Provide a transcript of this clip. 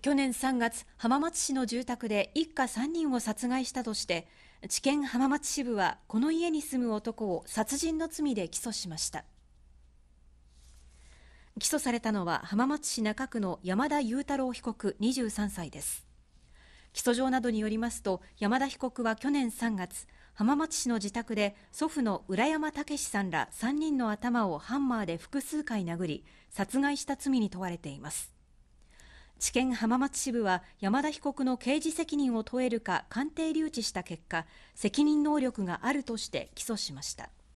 去年3月、浜松市の住宅で一家3人を殺害したとして、地検浜松支部はこの家に住む男を殺人の罪で起訴しました。起訴されたのは浜松市中区の山田雄太郎被告23歳です。起訴状などによりますと、山田被告は去年3月、浜松市の自宅で祖父の浦山武さんら3人の頭をハンマーで複数回殴り、殺害した罪に問われています。地検浜松支部は山田被告の刑事責任を問えるか鑑定留置した結果責任能力があるとして起訴しました。